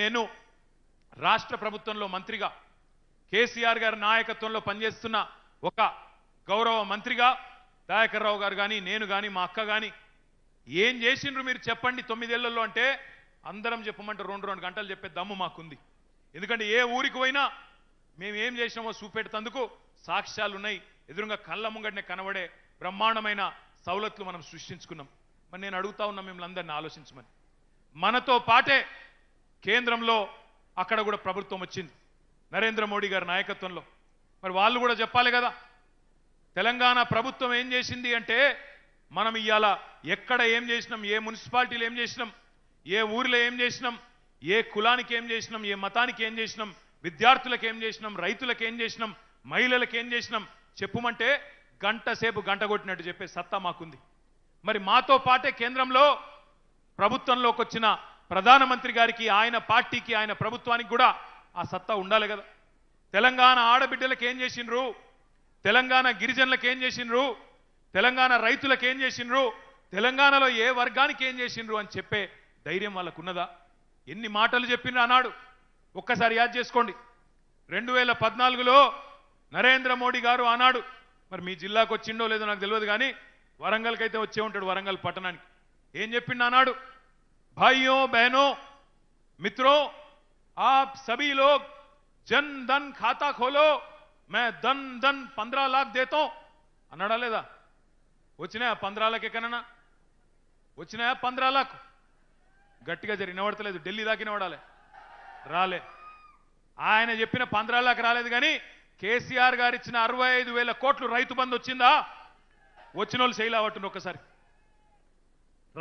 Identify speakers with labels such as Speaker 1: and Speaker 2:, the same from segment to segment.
Speaker 1: నేను రాష్ట్ర ప్రభుత్వంలో మంత్రిగా కేసీఆర్ గారి నాయకత్వంలో పనిచేస్తున్న ఒక గౌరవ మంత్రిగా దయాకర్ రావు గారు కానీ నేను కానీ మా అక్క కానీ ఏం చేసిండ్రు మీరు చెప్పండి తొమ్మిదేళ్లలో అంటే అందరం చెప్పమంటే రెండు రెండు గంటలు చెప్పే దమ్ము మాకుంది ఎందుకంటే ఏ ఊరికి పోయినా మేము ఏం చేసినామో చూపెడుతందుకు సాక్ష్యాలు ఉన్నాయి ఎదురుగా కళ్ళ ముంగడిని కనబడే బ్రహ్మాండమైన సౌలతులు మనం సృష్టించుకున్నాం మరి నేను అడుగుతా ఉన్నా మిమ్మల్ని అందరినీ ఆలోచించమని మనతో పాటే కేంద్రంలో అక్కడ కూడా ప్రభుత్వం వచ్చింది నరేంద్ర మోడీ గారి నాయకత్వంలో మరి వాళ్ళు కూడా చెప్పాలి కదా తెలంగాణ ప్రభుత్వం ఏం చేసింది అంటే మనం ఇవాళ ఎక్కడ ఏం చేసినాం ఏ మున్సిపాలిటీలు ఏం చేసినాం ఏ ఊరిలో ఏం చేసినాం ఏ కులానికి ఏం చేసినాం ఏ మతానికి ఏం చేసినాం విద్యార్థులకు ఏం చేసినాం రైతులకు ఏం చేసినాం మహిళలకు ఏం చేసినాం చెప్పుమంటే గంట సేపు గంట కొట్టినట్టు చెప్పే సత్తా మాకుంది మరి మాతో పాటే కేంద్రంలో ప్రభుత్వంలోకి వచ్చిన ప్రధానమంత్రి గారికి ఆయన పార్టీకి ఆయన ప్రభుత్వానికి కూడా ఆ సత్తా ఉండాలి కదా తెలంగాణ ఆడబిడ్డలకు ఏం చేసిండ్రు తెలంగాణ గిరిజనులకు ఏం చేసిండ్రు తెలంగాణ రైతులకు ఏం చేసిండ్రు తెలంగాణలో ఏ వర్గానికి ఏం చేసిండ్రు అని చెప్పే ధైర్యం వాళ్ళకు ఉన్నదా ఎన్ని మాటలు చెప్పిండ్రు అన్నాడు ఒక్కసారి యాద్ చేసుకోండి రెండు వేల పద్నాలుగులో నరేంద్ర మోడీ గారు ఆనాడు మరి మీ జిల్లాకు వచ్చిండో లేదో నాకు తెలియదు కానీ వరంగల్కి అయితే వచ్చే ఉంటాడు వరంగల్ పట్టణానికి ఏం చెప్పిండు ఆనాడు भाइयों बहनों मित्रों आप सभी लोग జన్ ధన్ ఖాతా ఖోలో మే ధన్ ధన్ పంద్రా లాక్ దేతో అన్నాడా లేదా వచ్చినాయా పంద్రా లాక్ ఎక్కడన్నా వచ్చినాయా పంద్రా లాక్ గట్టిగా జరి వినబడతలేదు ఢిల్లీ దాకా వినబడాలి రాలే ఆయన చెప్పిన పంద్రా లాక్ రాలేదు కానీ కేసీఆర్ గారు ఇచ్చిన అరవై ఐదు వేల కోట్లు రైతు బంధు వచ్చిందా వచ్చిన వాళ్ళు చేయలేవట్టుంది ఒక్కసారి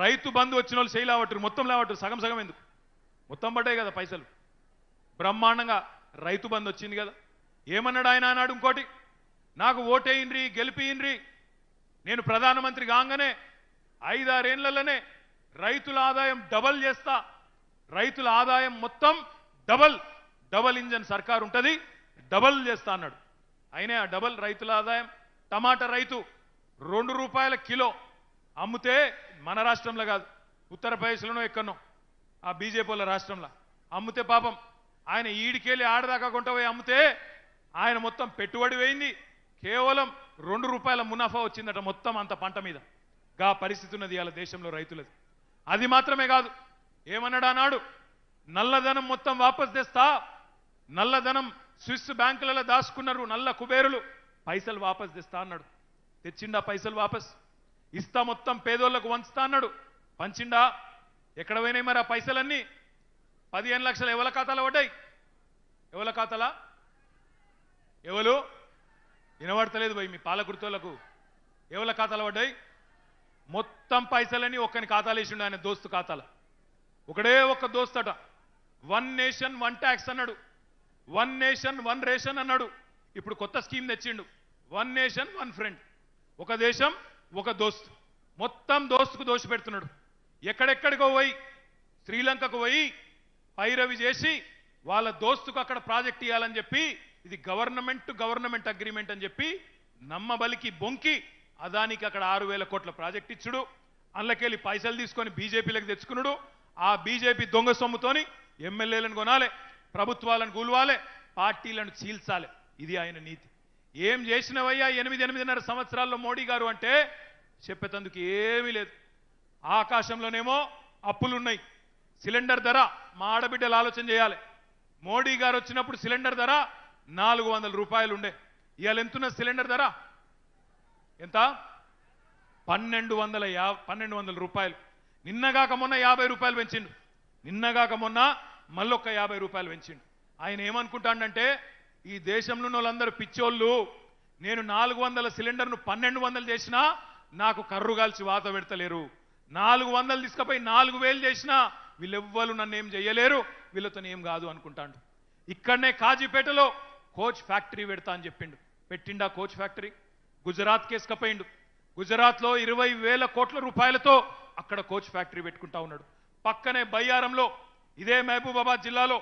Speaker 1: రైతు బంధు వచ్చిన వాళ్ళు చేయలేవట్రు మొత్తం లేవట్టు సగం సగం ఎందుకు మొత్తం పడ్డాయి కదా పైసలు బ్రహ్మాండంగా రైతు బంధు వచ్చింది కదా ఏమన్నాడు ఆయన అన్నాడు ఇంకోటి నాకు ఓటేయండ్రి గెలిపియండ్రి నేను ప్రధానమంత్రి కాగానే ఐదారేళ్లలోనే రైతుల ఆదాయం డబల్ చేస్తా రైతుల ఆదాయం మొత్తం డబల్ డబల్ ఇంజన్ సర్కార్ ఉంటుంది డబల్ చేస్తా అన్నాడు అయినా డబల్ రైతుల ఆదాయం టమాటా రైతు రెండు రూపాయల కిలో అమ్మితే మన రాష్ట్రంలో కాదు ఉత్తరప్రదేశ్లోనో ఎక్కడనో ఆ బీజేపీల రాష్ట్రంలో అమ్మితే పాపం ఆయన ఈడికెళ్ళి ఆడదాకా కొంట పోయి అమ్మితే ఆయన మొత్తం పెట్టుబడి వేయింది కేవలం రెండు రూపాయల మునాఫా వచ్చిందట మొత్తం అంత పంట మీద గా పరిస్థితి ఉన్నది ఇవాళ దేశంలో రైతులది అది మాత్రమే కాదు ఏమన్నాడు అన్నాడు నల్లధనం మొత్తం వాపస్ తెస్తా నల్లధనం స్విస్ బ్యాంకులలో దాచుకున్నారు నల్ల కుబేరులు పైసలు వాపస్ తెస్తా అన్నాడు తెచ్చిండా పైసలు వాపస్ ఇస్తా మొత్తం పేదోళ్లకు వంచుతా అన్నాడు పంచిండా ఎక్కడ పోయినాయి మరి ఆ పైసలన్నీ పదిహేను లక్షలు ఎవల ఖాతాలో పడ్డాయి ఎవల ఖాతాలా ఎవలు వినబడతలేదు పోయి మీ పాలకుర్తోళ్లకు ఎవల ఖాతాలు పడ్డాయి మొత్తం పైసలని ఒక్కని ఖాతాలు వేసిండు ఆయన దోస్తు ఖాతాల ఒకడే ఒక్క దోస్తట వన్ నేషన్ వన్ ట్యాక్స్ అన్నాడు వన్ నేషన్ వన్ రేషన్ అన్నాడు ఇప్పుడు కొత్త స్కీమ్ తెచ్చిండు వన్ నేషన్ వన్ ఫ్రెండ్ ఒక దేశం ఒక దోస్తు మొత్తం దోస్తుకు దోషి పెడుతున్నాడు ఎక్కడెక్కడికో పోయి శ్రీలంకకు పోయి పైరవి చేసి వాళ్ళ దోస్తుకు అక్కడ ప్రాజెక్ట్ ఇవ్వాలని చెప్పి ఇది గవర్నమెంట్ టు గవర్నమెంట్ అగ్రిమెంట్ అని చెప్పి నమ్మబలికి బొంకి అదానికి అక్కడ ఆరు వేల కోట్ల ప్రాజెక్ట్ ఇచ్చుడు అందులోకెళ్ళి పైసలు తీసుకొని బీజేపీలకు తెచ్చుకునుడు ఆ బీజేపీ దొంగ సొమ్ముతోని ఎమ్మెల్యేలను కొనాలి ప్రభుత్వాలను కూలవాలి పార్టీలను చీల్చాలి ఇది ఆయన నీతి ఏం చేసినవయ్యా ఎనిమిది ఎనిమిదిన్నర సంవత్సరాల్లో మోడీ గారు అంటే చెప్పేతందుకు ఏమీ లేదు ఆకాశంలోనేమో అప్పులున్నాయి సిలిండర్ ధర మా ఆడబిడ్డలు ఆలోచన చేయాలి మోడీ గారు వచ్చినప్పుడు సిలిండర్ ధర నాలుగు వందల రూపాయలు ఉండే ఇవాళ ఎంతున్న సిలిండర్ ధర ఎంత పన్నెండు వందల యా పన్నెండు వందల రూపాయలు నిన్నగాక మొన్న యాభై రూపాయలు పెంచిండు నిన్నగాక మొన్న మళ్ళొక్క యాభై రూపాయలు పెంచిండు ఆయన ఏమనుకుంటాడంటే ఈ దేశంలో వాళ్ళందరూ పిచ్చోళ్ళు నేను నాలుగు వందల సిలిండర్ను పన్నెండు వందలు చేసినా నాకు కర్రు కాల్చి వాత పెడతలేరు నాలుగు వందలు తీసుకపోయి నాలుగు వేలు చేసినా వీళ్ళెవ్వరు నన్ను ఏం చేయలేరు వీళ్ళతో ఏం కాదు అనుకుంటాడు ఇక్కడనే కాజీపేటలో కోచ్ ఫ్యాక్టరీ పెడతా అని చెప్పిండు పెట్టిండా కోచ్ ఫ్యాక్టరీ గుజరాత్ కేసుకపోయిండు గుజరాత్లో ఇరవై వేల కోట్ల రూపాయలతో అక్కడ కోచ్ ఫ్యాక్టరీ పెట్టుకుంటా ఉన్నాడు పక్కనే బయ్యారంలో ఇదే మహబూబాబాద్ జిల్లాలో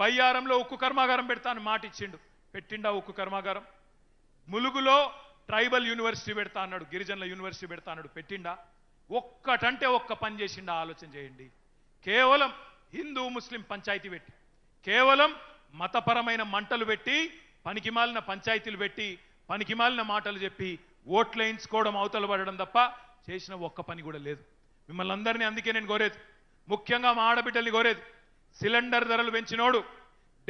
Speaker 1: బయ్యారంలో ఉక్కు కర్మాగారం పెడతాను మాట ఇచ్చిండు పెట్టిండా ఉక్కు కర్మాగారం ములుగులో ట్రైబల్ యూనివర్సిటీ పెడతా అన్నాడు గిరిజనుల యూనివర్సిటీ పెడతా అన్నాడు పెట్టిండా ఒక్కటంటే ఒక్క పని చేసిండా ఆలోచన చేయండి కేవలం హిందూ ముస్లిం పంచాయతీ పెట్టి కేవలం మతపరమైన మంటలు పెట్టి పనికిమాలిన పంచాయతీలు పెట్టి పనికిమాలిన మాటలు చెప్పి ఓట్లు వేయించుకోవడం అవతల పడడం తప్ప చేసిన ఒక్క పని కూడా లేదు మిమ్మల్ని అందరినీ అందుకే నేను కోరేది ముఖ్యంగా మా ఆడబిడ్డల్ని కోరేది సిలిండర్ ధరలు పెంచినోడు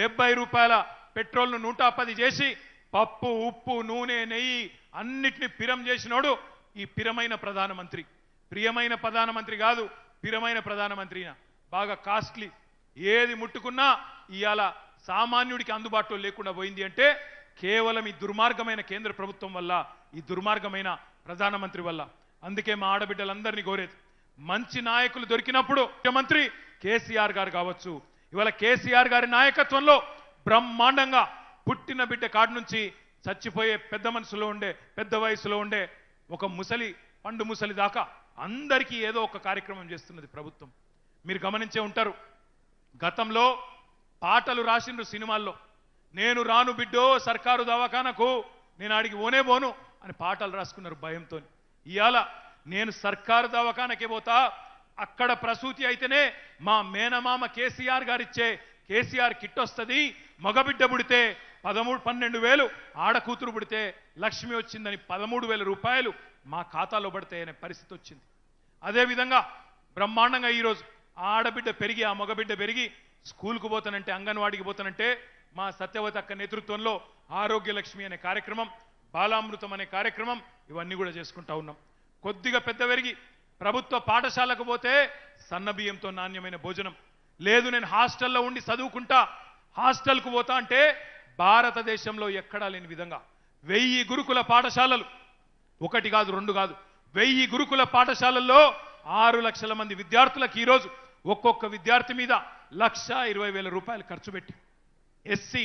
Speaker 1: డెబ్బై రూపాయల పెట్రోల్ ను నూట పది చేసి పప్పు ఉప్పు నూనె నెయ్యి అన్నిటిని పిరం చేసినోడు ఈ పిరమైన ప్రధానమంత్రి ప్రియమైన ప్రధానమంత్రి కాదు పిరమైన ప్రధానమంత్రి బాగా కాస్ట్లీ ఏది ముట్టుకున్నా ఇవాళ సామాన్యుడికి అందుబాటులో లేకుండా పోయింది అంటే కేవలం ఈ దుర్మార్గమైన కేంద్ర ప్రభుత్వం వల్ల ఈ దుర్మార్గమైన ప్రధానమంత్రి వల్ల అందుకే మా ఆడబిడ్డలందరినీ కోరేది మంచి నాయకులు దొరికినప్పుడు ముఖ్యమంత్రి కేసీఆర్ గారు కావచ్చు ఇవాళ కేసీఆర్ గారి నాయకత్వంలో బ్రహ్మాండంగా పుట్టిన బిడ్డ కాడి నుంచి చచ్చిపోయే పెద్ద మనసులో ఉండే పెద్ద వయసులో ఉండే ఒక ముసలి పండు ముసలి దాకా అందరికీ ఏదో ఒక కార్యక్రమం చేస్తున్నది ప్రభుత్వం మీరు గమనించే ఉంటారు గతంలో పాటలు రాసిండ్రు సినిమాల్లో నేను రాను బిడ్డో సర్కారు దవాఖానకు నేను అడిగి ఓనే పోను అని పాటలు రాసుకున్నారు భయంతో ఇవాళ నేను సర్కారు దవాఖానకి పోతా అక్కడ ప్రసూతి అయితేనే మా మేనమామ కేసీఆర్ గారిచ్చే కేసీఆర్ కిట్ వస్తుంది మగబిడ్డ పుడితే పదమూడు పన్నెండు వేలు ఆడకూతురు పుడితే లక్ష్మి వచ్చిందని పదమూడు వేల రూపాయలు మా ఖాతాలో పడితే అనే పరిస్థితి వచ్చింది అదేవిధంగా బ్రహ్మాండంగా ఈరోజు ఆడబిడ్డ పెరిగి ఆ మగబిడ్డ పెరిగి స్కూల్కు పోతానంటే అంగన్వాడికి పోతానంటే మా సత్యవతి అక్క నేతృత్వంలో ఆరోగ్య లక్ష్మి అనే కార్యక్రమం బాలామృతం అనే కార్యక్రమం ఇవన్నీ కూడా చేసుకుంటా ఉన్నాం కొద్దిగా పెద్ద పెరిగి ప్రభుత్వ పాఠశాలకు పోతే సన్నబియ్యంతో నాణ్యమైన భోజనం లేదు నేను హాస్టల్లో ఉండి చదువుకుంటా హాస్టల్కు పోతా అంటే భారతదేశంలో ఎక్కడా లేని విధంగా వెయ్యి గురుకుల పాఠశాలలు ఒకటి కాదు రెండు కాదు వెయ్యి గురుకుల పాఠశాలల్లో ఆరు లక్షల మంది విద్యార్థులకు ఈరోజు ఒక్కొక్క విద్యార్థి మీద లక్ష ఇరవై వేల రూపాయలు ఖర్చు పెట్టి ఎస్సీ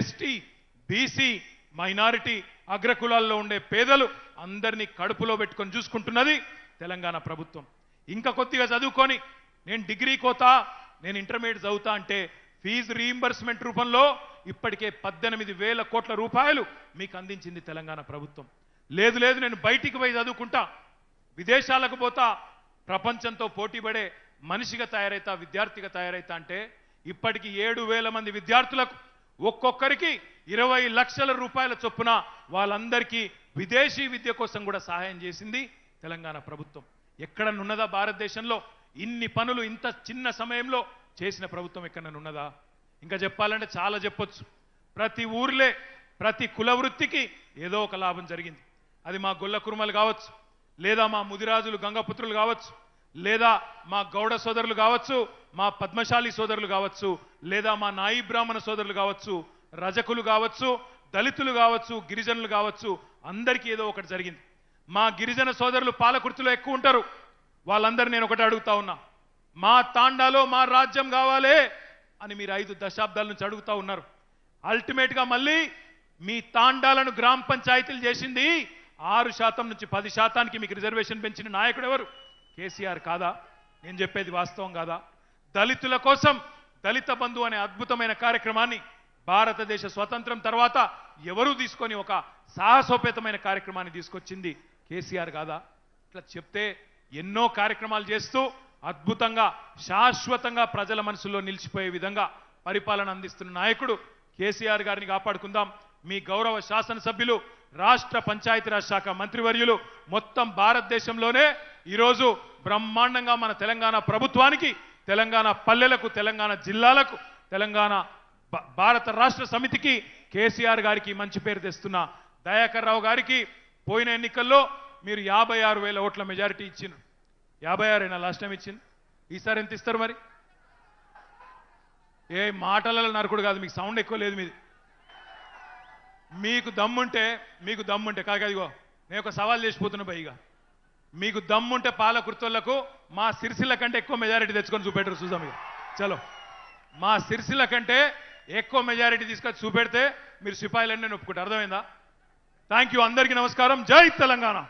Speaker 1: ఎస్టీ బీసీ మైనారిటీ అగ్రకులాల్లో ఉండే పేదలు అందరినీ కడుపులో పెట్టుకొని చూసుకుంటున్నది తెలంగాణ ప్రభుత్వం ఇంకా కొద్దిగా చదువుకొని నేను డిగ్రీ కోతా నేను ఇంటర్మీడియట్ చదువుతా అంటే ఫీజు రీయింబర్స్మెంట్ రూపంలో ఇప్పటికే పద్దెనిమిది వేల కోట్ల రూపాయలు మీకు అందించింది తెలంగాణ ప్రభుత్వం లేదు లేదు నేను బయటికి పోయి చదువుకుంటా విదేశాలకు పోతా ప్రపంచంతో పోటీపడే మనిషిగా తయారైతా విద్యార్థిగా తయారైతా అంటే ఇప్పటికీ ఏడు వేల మంది విద్యార్థులకు ఒక్కొక్కరికి ఇరవై లక్షల రూపాయల చొప్పున వాళ్ళందరికీ విదేశీ విద్య కోసం కూడా సహాయం చేసింది తెలంగాణ ప్రభుత్వం ఎక్కడనున్నదా భారతదేశంలో ఇన్ని పనులు ఇంత చిన్న సమయంలో చేసిన ప్రభుత్వం ఎక్కడనున్నదా ఇంకా చెప్పాలంటే చాలా చెప్పొచ్చు ప్రతి ఊర్లే ప్రతి కుల వృత్తికి ఏదో ఒక లాభం జరిగింది అది మా గొల్ల కురుమలు కావచ్చు లేదా మా ముదిరాజులు గంగపుత్రులు కావచ్చు లేదా మా గౌడ సోదరులు కావచ్చు మా పద్మశాలి సోదరులు కావచ్చు లేదా మా నాయి బ్రాహ్మణ సోదరులు కావచ్చు రజకులు కావచ్చు దళితులు కావచ్చు గిరిజనులు కావచ్చు అందరికీ ఏదో ఒకటి జరిగింది మా గిరిజన సోదరులు పాలకుర్తిలో ఎక్కువ ఉంటారు వాళ్ళందరూ నేను ఒకటి అడుగుతా ఉన్నా మా తాండాలో మా రాజ్యం కావాలే అని మీరు ఐదు దశాబ్దాల నుంచి అడుగుతా ఉన్నారు అల్టిమేట్గా మళ్ళీ మీ తాండాలను గ్రామ పంచాయతీలు చేసింది ఆరు శాతం నుంచి పది శాతానికి మీకు రిజర్వేషన్ పెంచిన నాయకుడు ఎవరు కేసీఆర్ కాదా నేను చెప్పేది వాస్తవం కాదా దళితుల కోసం దళిత బంధు అనే అద్భుతమైన కార్యక్రమాన్ని భారతదేశ స్వతంత్రం తర్వాత ఎవరూ తీసుకొని ఒక సాహసోపేతమైన కార్యక్రమాన్ని తీసుకొచ్చింది కేసీఆర్ కాదా ఇట్లా చెప్తే ఎన్నో కార్యక్రమాలు చేస్తూ అద్భుతంగా శాశ్వతంగా ప్రజల మనసులో నిలిచిపోయే విధంగా పరిపాలన అందిస్తున్న నాయకుడు కేసీఆర్ గారిని కాపాడుకుందాం మీ గౌరవ శాసనసభ్యులు రాష్ట్ర పంచాయతీరాజ్ శాఖ మంత్రివర్యులు మొత్తం భారతదేశంలోనే ఈరోజు బ్రహ్మాండంగా మన తెలంగాణ ప్రభుత్వానికి తెలంగాణ పల్లెలకు తెలంగాణ జిల్లాలకు తెలంగాణ భారత రాష్ట్ర సమితికి కేసీఆర్ గారికి మంచి పేరు తెస్తున్నా దయాకర్ రావు గారికి పోయిన ఎన్నికల్లో మీరు యాభై ఆరు వేల ఓట్ల మెజారిటీ ఇచ్చిన యాభై ఆరేనా లాస్ట్ టైం ఇచ్చింది ఈసారి ఎంత ఇస్తారు మరి ఏ మాటలలో నరకుడు కాదు మీకు సౌండ్ ఎక్కువ లేదు మీది మీకు దమ్ముంటే మీకు దమ్ముంటే కాగా ఇదిగో నేను ఒక సవాల్ చేసిపోతున్నా పైగా మీకు దమ్ముంటే పాల కుర్తోళ్లకు మా సిరిసిల్ల కంటే ఎక్కువ మెజారిటీ తెచ్చుకొని చూపెట్టరు చూద్దాం చలో మా సిరిసిల్ల కంటే ఎక్కువ మెజారిటీ తీసుకొచ్చి చూపెడితే మీరు సిపాయిలన్నీ ఒప్పుకుంటారు అర్థమైందా థ్యాంక్ యూ అందరికీ నమస్కారం జై తెలంగాణ